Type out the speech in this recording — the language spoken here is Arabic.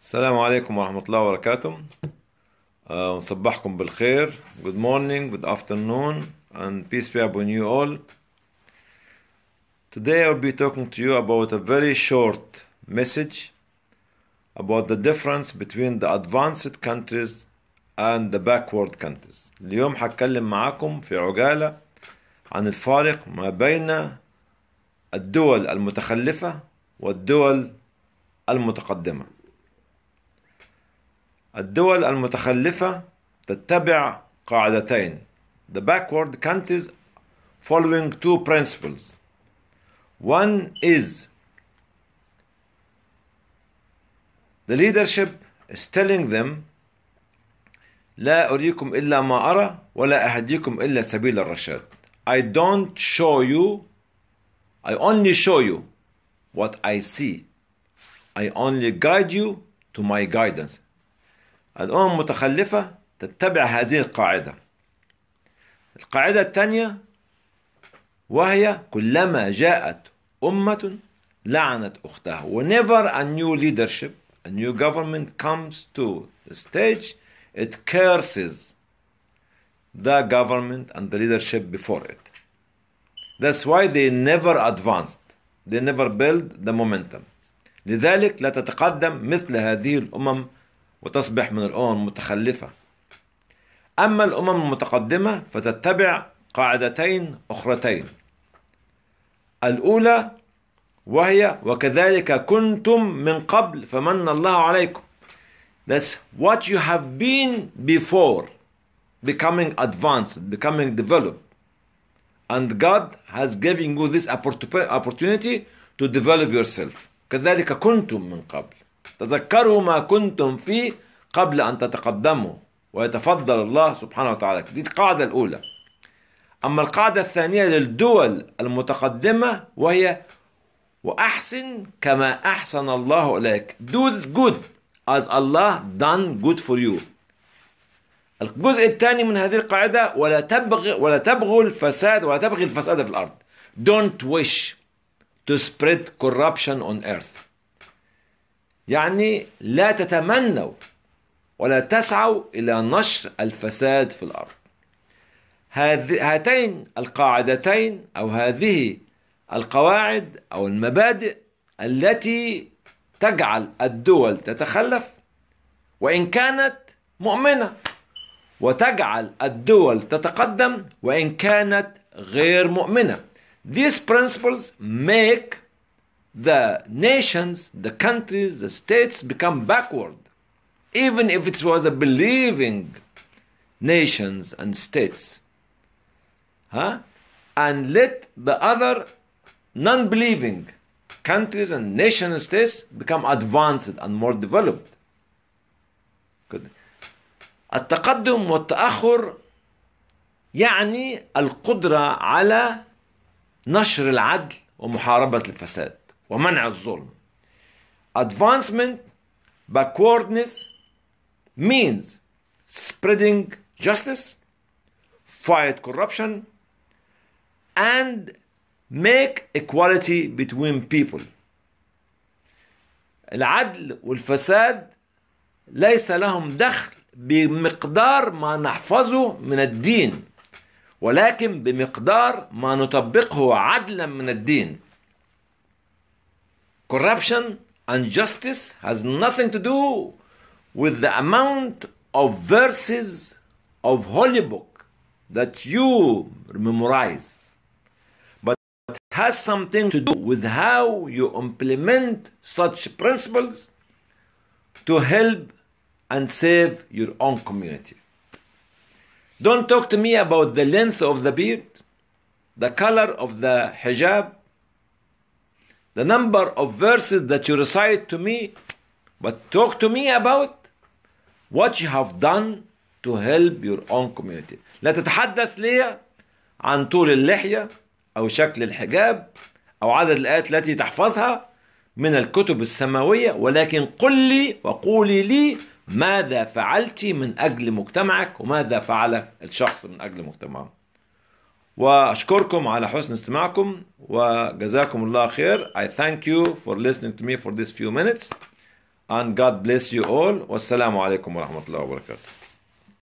السلام عليكم ورحمة الله وبركاته uh, ونصبحكم بالخير good morning good afternoon and peace be upon you all today I'll be talking to you about a very short message about the difference between the advanced countries and the backward countries اليوم هتكلم معاكم في عجالة عن الفارق ما بين الدول المتخلفة والدول المتقدمه الدول المتخلفة تتبع قاعدتين The backward countries following two principles One is The leadership is telling them لا أريكم إلا ما أرى ولا أهديكم إلا سبيل الرشاد I don't show you I only show you what I see I only guide you to my guidance الأمم المتخلفة تتبع هذه القاعدة القاعدة الثانية وهي كلما جاءت أمة لعنت أختها whenever a new leadership a new government comes to the stage it curses the government and the leadership before it that's why they never advanced they never build the momentum لذلك لا تتقدم مثل هذه الأمم وتصبح من الأمم المتخلفة أما الأمم المتقدمة فتتبع قاعدتين أخرتين الأولى وهي وكذلك كنتم من قبل فمن الله عليكم That's what you have been before becoming advanced, becoming developed. And God has given you this opportunity to develop yourself. كذلك كنتم من قبل تذكروا ما كنتم فيه قبل أن تتقدموا ويتفضل الله سبحانه وتعالى دي القاعدة الأولى أما القاعدة الثانية للدول المتقدمة وهي وأحسن كما أحسن الله إليك do good as Allah done good for you الجزء الثاني من هذه القاعدة ولا تبغ ولا تبغوا الفساد ولا تبغي الفساد في الأرض don't wish to spread corruption on earth يعني لا تتمنوا ولا تسعوا إلى نشر الفساد في الأرض هاتين القاعدتين أو هذه القواعد أو المبادئ التي تجعل الدول تتخلف وإن كانت مؤمنة وتجعل الدول تتقدم وإن كانت غير مؤمنة These principles make the nations, the countries, the states become backward. Even if it was a believing nations and states. Huh? And let the other non believing countries and nation states become advanced and more developed. Good. التقدم والتأخر يعني القدرة على نشر العدل ومحاربة الفساد. ومنع الظلم advancement backwardness means spreading justice fight corruption and make equality between people العدل والفساد ليس لهم دخل بمقدار ما نحفظه من الدين ولكن بمقدار ما نطبقه عدلا من الدين corruption, and justice has nothing to do with the amount of verses of holy book that you memorize but it has something to do with how you implement such principles to help and save your own community don't talk to me about the length of the beard the color of the hijab the number of verses that you recite to me, but talk to me about what you have done to help your own community. لا تتحدث لي عن طول اللحية أو شكل الحجاب أو عدد الآيات التي تحفظها من الكتب السماوية ولكن قل لي وقولي لي ماذا فعلت من أجل مجتمعك وماذا فعل الشخص من أجل مجتمعه واشكركم على حسن استماعكم وجزاكم الله خير I thank you for listening to me for these few minutes and God bless you all والسلام عليكم ورحمة الله وبركاته